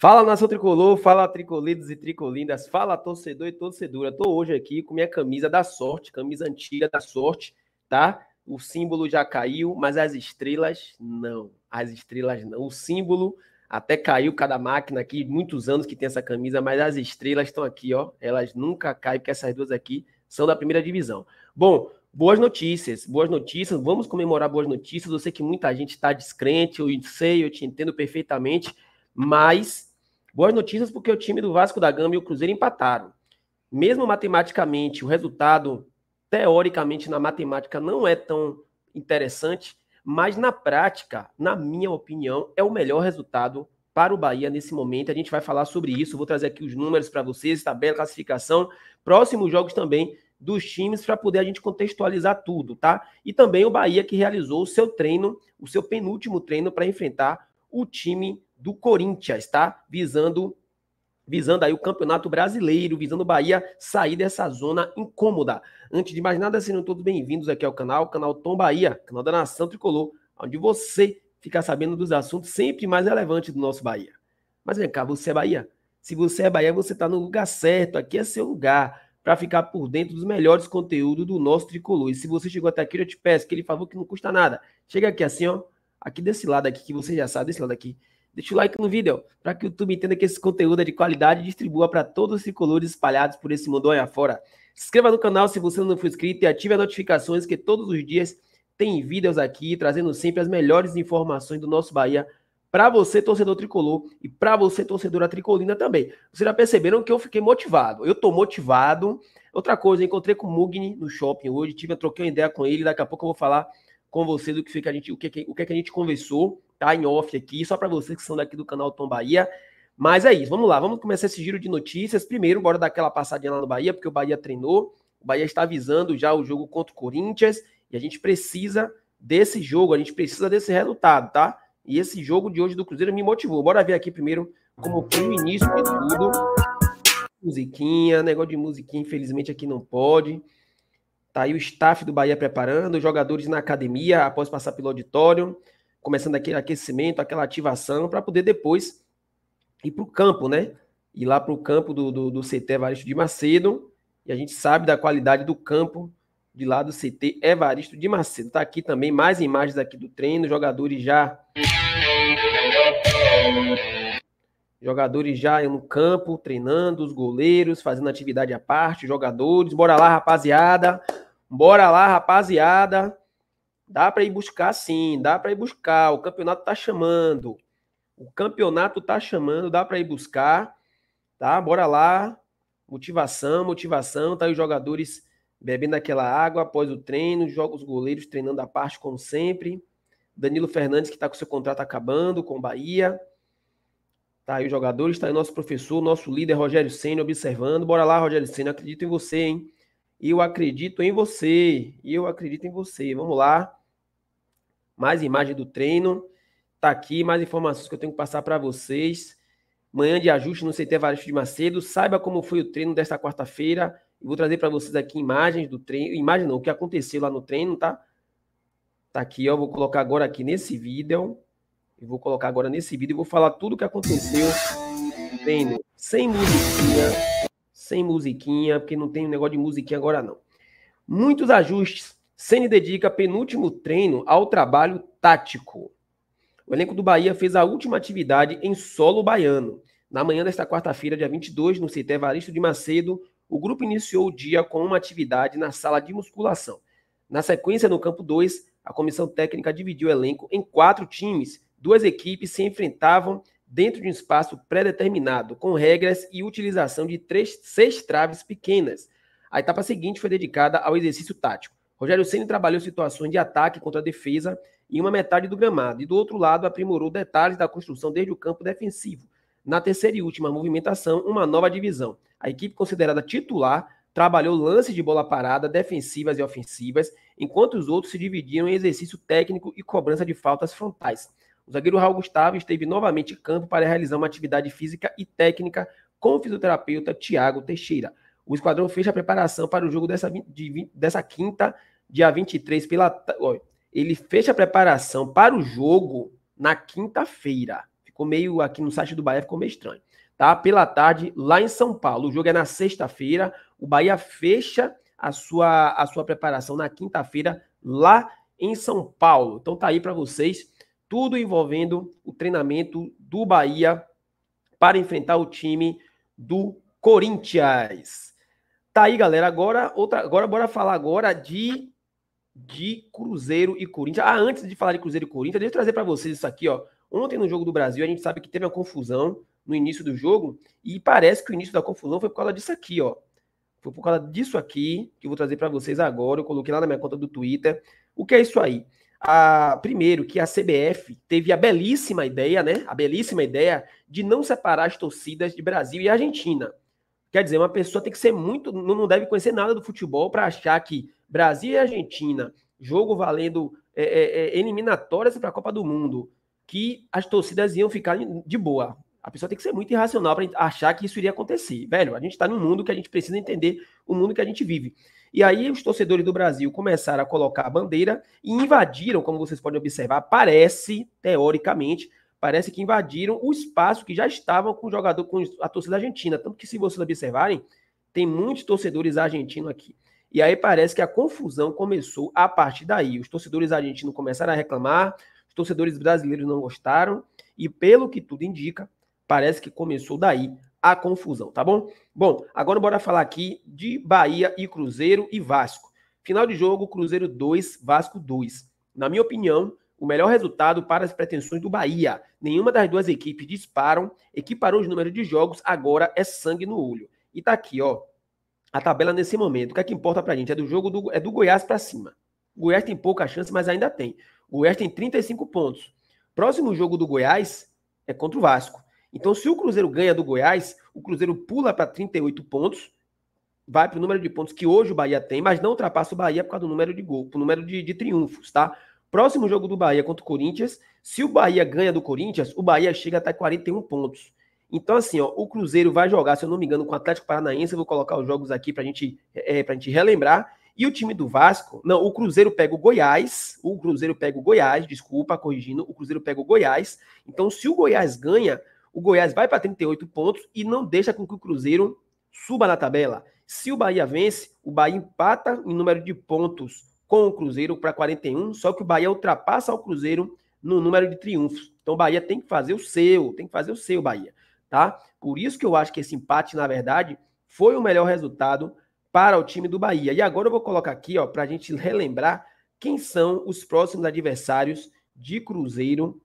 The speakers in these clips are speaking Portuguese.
Fala nação tricolor, fala tricolidos e tricolindas, fala torcedor e torcedora. Tô hoje aqui com minha camisa da sorte, camisa antiga da sorte, tá? O símbolo já caiu, mas as estrelas não. As estrelas não. O símbolo até caiu cada máquina aqui, muitos anos que tem essa camisa, mas as estrelas estão aqui, ó. Elas nunca caem, porque essas duas aqui são da primeira divisão. Bom, boas notícias, boas notícias. Vamos comemorar boas notícias. Eu sei que muita gente está descrente, eu sei, eu te entendo perfeitamente. Mas Boas notícias porque o time do Vasco da Gama e o Cruzeiro empataram. Mesmo matematicamente, o resultado, teoricamente, na matemática não é tão interessante, mas na prática, na minha opinião, é o melhor resultado para o Bahia nesse momento. A gente vai falar sobre isso. Vou trazer aqui os números para vocês, tabela, classificação, próximos jogos também dos times para poder a gente contextualizar tudo, tá? E também o Bahia que realizou o seu treino, o seu penúltimo treino para enfrentar o time do Corinthians, tá? Visando visando aí o Campeonato Brasileiro, visando o Bahia sair dessa zona incômoda. Antes de mais nada, sejam todos bem-vindos aqui ao canal, canal Tom Bahia, canal da Nação Tricolor, onde você fica sabendo dos assuntos sempre mais relevantes do nosso Bahia. Mas vem cá, você é Bahia? Se você é Bahia, você está no lugar certo, aqui é seu lugar para ficar por dentro dos melhores conteúdos do nosso Tricolor. E se você chegou até aqui, eu te peço aquele favor que não custa nada. Chega aqui assim, ó, aqui desse lado aqui, que você já sabe, desse lado aqui, Deixa o like no vídeo para que o YouTube entenda que esse conteúdo é de qualidade e distribua para todos os tricolores espalhados por esse mundonho afora. Se inscreva no canal se você não for inscrito e ative as notificações que todos os dias tem vídeos aqui trazendo sempre as melhores informações do nosso Bahia para você torcedor tricolor e para você torcedora tricolina também. Vocês já perceberam que eu fiquei motivado. Eu tô motivado. Outra coisa, encontrei com o Mugni no shopping hoje, tive troquei uma ideia com ele, daqui a pouco eu vou falar com vocês do que fica a gente, o que o que é a gente conversou tá? Em off aqui, só para vocês que são daqui do canal Tom Bahia. Mas é isso, vamos lá, vamos começar esse giro de notícias. Primeiro, bora dar aquela passadinha lá no Bahia, porque o Bahia treinou. O Bahia está avisando já o jogo contra o Corinthians e a gente precisa desse jogo, a gente precisa desse resultado, tá? E esse jogo de hoje do Cruzeiro me motivou. Bora ver aqui primeiro como foi o início de tudo. Musiquinha, negócio de musiquinha, infelizmente aqui não pode. Tá aí o staff do Bahia preparando, jogadores na academia após passar pelo auditório começando aquele aquecimento, aquela ativação, para poder depois ir para o campo, né? Ir lá para o campo do, do, do CT Evaristo de Macedo, e a gente sabe da qualidade do campo de lá do CT Evaristo de Macedo. Está aqui também mais imagens aqui do treino, jogadores já. Jogadores já no campo, treinando, os goleiros, fazendo atividade à parte, jogadores. Bora lá, rapaziada! Bora lá, rapaziada! Dá para ir buscar sim, dá para ir buscar. O campeonato está chamando. O campeonato está chamando, dá para ir buscar. Tá? Bora lá. Motivação, motivação, tá aí os jogadores bebendo aquela água após o treino, joga os goleiros treinando a parte como sempre. Danilo Fernandes que está com seu contrato acabando com o Bahia. Tá aí os jogadores, está aí nosso professor, nosso líder Rogério Senna observando. Bora lá, Rogério Senna, acredito em você, hein? Eu acredito em você. Eu acredito em você. Vamos lá mais imagem do treino. Tá aqui mais informações que eu tenho que passar para vocês. Manhã de ajuste no CT Varejo de Macedo. Saiba como foi o treino desta quarta-feira. Vou trazer para vocês aqui imagens do treino. Imagem não, o que aconteceu lá no treino, tá? Tá aqui, ó. Vou colocar agora aqui nesse vídeo. e vou colocar agora nesse vídeo e vou falar tudo o que aconteceu no treino. Sem musiquinha. Sem musiquinha, porque não tem um negócio de musiquinha agora, não. Muitos ajustes Ceni dedica penúltimo treino ao trabalho tático. O elenco do Bahia fez a última atividade em solo baiano. Na manhã desta quarta-feira, dia 22, no CT Evaristo de Macedo, o grupo iniciou o dia com uma atividade na sala de musculação. Na sequência, no campo 2, a comissão técnica dividiu o elenco em quatro times. Duas equipes se enfrentavam dentro de um espaço pré-determinado, com regras e utilização de três, seis traves pequenas. A etapa seguinte foi dedicada ao exercício tático. Rogério Ceni trabalhou situações de ataque contra a defesa em uma metade do gramado e do outro lado aprimorou detalhes da construção desde o campo defensivo. Na terceira e última movimentação, uma nova divisão. A equipe considerada titular trabalhou lances de bola parada, defensivas e ofensivas, enquanto os outros se dividiam em exercício técnico e cobrança de faltas frontais. O zagueiro Raul Gustavo esteve novamente em campo para realizar uma atividade física e técnica com o fisioterapeuta Tiago Teixeira. O Esquadrão fecha a preparação para o jogo dessa, de dessa quinta, dia 23, pela. Ó, ele fecha a preparação para o jogo na quinta-feira. Ficou meio aqui no site do Bahia, ficou meio estranho. Tá? Pela tarde, lá em São Paulo. O jogo é na sexta-feira. O Bahia fecha a sua, a sua preparação na quinta-feira, lá em São Paulo. Então tá aí para vocês tudo envolvendo o treinamento do Bahia para enfrentar o time do Corinthians. Tá aí, galera. Agora, outra, agora bora falar agora de de Cruzeiro e Corinthians. Ah, antes de falar de Cruzeiro e Corinthians, deixa eu trazer para vocês isso aqui, ó. Ontem no jogo do Brasil, a gente sabe que teve uma confusão no início do jogo e parece que o início da confusão foi por causa disso aqui, ó. Foi por causa disso aqui que eu vou trazer para vocês agora. Eu coloquei lá na minha conta do Twitter. O que é isso aí? Ah, primeiro, que a CBF teve a belíssima ideia, né? A belíssima ideia de não separar as torcidas de Brasil e Argentina. Quer dizer, uma pessoa tem que ser muito. Não deve conhecer nada do futebol para achar que Brasil e Argentina, jogo valendo é, é, é eliminatórias para a Copa do Mundo, que as torcidas iam ficar de boa. A pessoa tem que ser muito irracional para achar que isso iria acontecer. Velho, a gente está num mundo que a gente precisa entender o mundo que a gente vive. E aí os torcedores do Brasil começaram a colocar a bandeira e invadiram, como vocês podem observar, parece, teoricamente, parece que invadiram o espaço que já estavam com o jogador, com a torcida argentina. Tanto que, se vocês observarem, tem muitos torcedores argentinos aqui. E aí parece que a confusão começou a partir daí. Os torcedores argentinos começaram a reclamar, os torcedores brasileiros não gostaram, e pelo que tudo indica, parece que começou daí a confusão, tá bom? Bom, agora bora falar aqui de Bahia e Cruzeiro e Vasco. Final de jogo, Cruzeiro 2, Vasco 2. Na minha opinião, o melhor resultado para as pretensões do Bahia. Nenhuma das duas equipes disparam, equiparou os números de jogos, agora é sangue no olho. E tá aqui, ó, a tabela nesse momento. O que é que importa pra gente? É do jogo do, é do Goiás para cima. O Goiás tem pouca chance, mas ainda tem. O Goiás tem 35 pontos. Próximo jogo do Goiás é contra o Vasco. Então, se o Cruzeiro ganha do Goiás, o Cruzeiro pula para 38 pontos, vai para o número de pontos que hoje o Bahia tem, mas não ultrapassa o Bahia por causa do número de gol, por número de, de triunfos, tá? Próximo jogo do Bahia contra o Corinthians. Se o Bahia ganha do Corinthians, o Bahia chega até 41 pontos. Então, assim, ó, o Cruzeiro vai jogar, se eu não me engano, com o Atlético Paranaense. Eu vou colocar os jogos aqui para gente, é, é a gente relembrar. E o time do Vasco, não, o Cruzeiro pega o Goiás, o Cruzeiro pega o Goiás, desculpa, corrigindo, o Cruzeiro pega o Goiás. Então, se o Goiás ganha, o Goiás vai para 38 pontos e não deixa com que o Cruzeiro suba na tabela. Se o Bahia vence, o Bahia empata em número de pontos com o Cruzeiro para 41, só que o Bahia ultrapassa o Cruzeiro no número de triunfos. Então o Bahia tem que fazer o seu, tem que fazer o seu Bahia, tá? Por isso que eu acho que esse empate, na verdade, foi o melhor resultado para o time do Bahia. E agora eu vou colocar aqui, ó, para a gente relembrar quem são os próximos adversários de Cruzeiro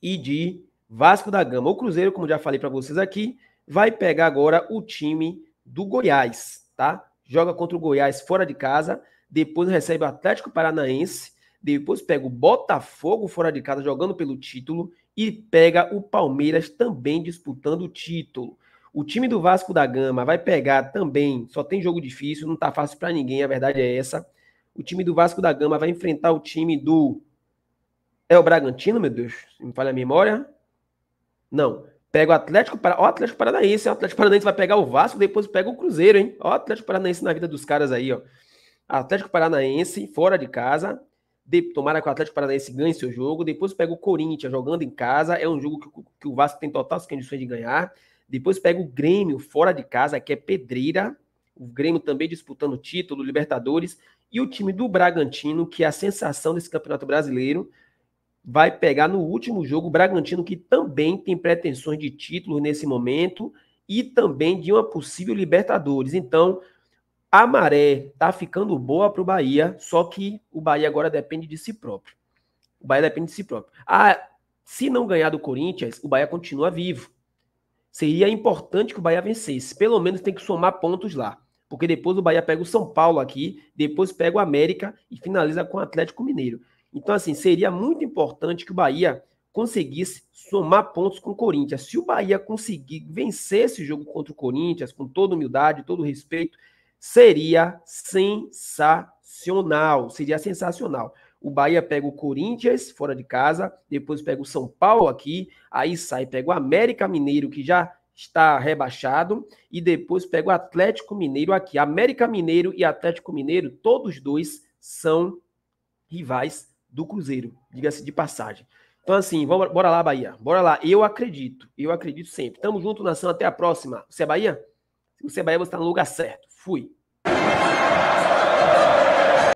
e de Vasco da Gama. O Cruzeiro, como já falei para vocês aqui, vai pegar agora o time do Goiás, tá? Joga contra o Goiás fora de casa depois recebe o Atlético Paranaense, depois pega o Botafogo fora de casa jogando pelo título e pega o Palmeiras também disputando o título. O time do Vasco da Gama vai pegar também, só tem jogo difícil, não tá fácil para ninguém, a verdade é essa. O time do Vasco da Gama vai enfrentar o time do é o Bragantino, meu Deus, me falha a memória? Não. Pega o Atlético para, o Atlético Paranaense, o Atlético Paranaense vai pegar o Vasco, depois pega o Cruzeiro, hein? Ó, o Atlético Paranaense na vida dos caras aí, ó. Atlético Paranaense, fora de casa. De, tomara que o Atlético Paranaense ganhe seu jogo. Depois pega o Corinthians jogando em casa. É um jogo que, que o Vasco tem totais condições de ganhar. Depois pega o Grêmio fora de casa, que é pedreira. O Grêmio também disputando título, Libertadores. E o time do Bragantino, que é a sensação desse Campeonato Brasileiro, vai pegar no último jogo o Bragantino, que também tem pretensões de título nesse momento e também de uma possível Libertadores. Então, a maré tá ficando boa para o Bahia, só que o Bahia agora depende de si próprio. O Bahia depende de si próprio. Ah, se não ganhar do Corinthians, o Bahia continua vivo. Seria importante que o Bahia vencesse. Pelo menos tem que somar pontos lá. Porque depois o Bahia pega o São Paulo aqui, depois pega o América e finaliza com o Atlético Mineiro. Então, assim, seria muito importante que o Bahia conseguisse somar pontos com o Corinthians. Se o Bahia conseguir vencer esse jogo contra o Corinthians, com toda humildade, todo respeito, Seria sensacional. Seria sensacional. O Bahia pega o Corinthians fora de casa, depois pega o São Paulo aqui, aí sai, pega o América Mineiro, que já está rebaixado, e depois pega o Atlético Mineiro aqui. América Mineiro e Atlético Mineiro, todos dois são rivais do Cruzeiro, diga-se de passagem. Então, assim, vamos, bora lá, Bahia. Bora lá. Eu acredito. Eu acredito sempre. Tamo junto, nação. Até a próxima. Você é Bahia? Se você é Bahia, você está no lugar certo. Fui.